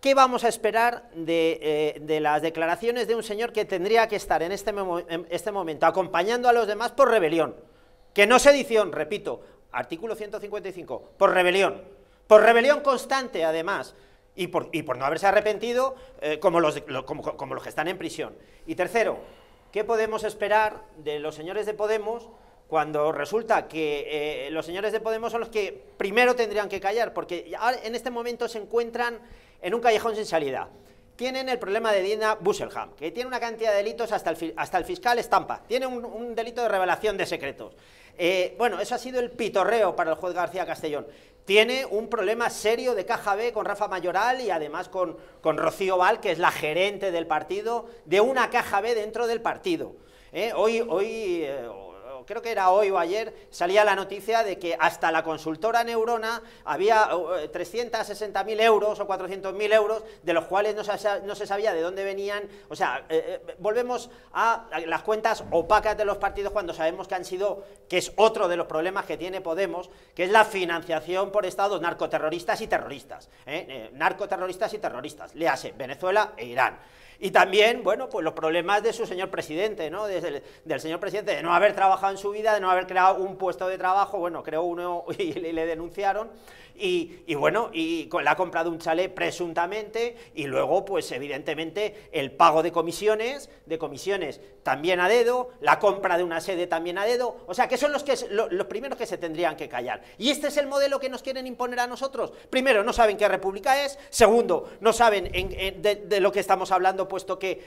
¿Qué vamos a esperar eh, de, las declaraciones de un señor que tendría que estar en este, este, momento acompañando a los demás por rebelión? Que no sedición, repito, artículo 155, por rebelión. Por rebelión constante, además, y por, no haberse arrepentido eh, como, como, como los que están en prisión. Y tercero, ¿qué podemos esperar de los señores de Podemos? cuando resulta que eh, los señores de Podemos son los que primero tendrían que callar, porque en este momento se encuentran en un callejón sin salida. Tienen el problema de Dina Busselham, que tiene una cantidad de delitos hasta el, hasta el fiscal estampa. Tiene un, delito de revelación de secretos. Eh, bueno, eso ha sido el pitorreo para el juez García Castellón. Tiene un problema serio de caja B con Rafa Mayoral y además con, con Rocío Val, que es la gerente del partido, de una caja B dentro del partido. Eh, hoy, hoy creo que era hoy o ayer, salía la noticia de que hasta la consultora Neurona había 360.000 eh, euros o 400.000 euros, de los cuales no se, sabía de dónde venían. O sea, eh, eh, volvemos a las cuentas opacas de los partidos cuando sabemos que han sido, que es otro de los problemas que tiene Podemos, que es la financiación por estados narcoterroristas y terroristas. narcoterroristas y terroristas, le hace Venezuela e Irán. Y también, bueno, pues los problemas de su señor presidente, ¿no? Desde del señor presidente de no haber trabajado en su vida de no haber creado un puesto de trabajo, bueno, creo uno y le denunciaron, y, bueno, y con, le ha comprado un chalet presuntamente, y luego, pues evidentemente, el pago de comisiones, de comisiones también a dedo, la compra de una sede también a dedo, o sea, que son los, que, los, primeros que se tendrían que callar. Y este es el modelo que nos quieren imponer a nosotros. Primero, no saben qué república es, segundo, no saben de lo que estamos hablando, puesto que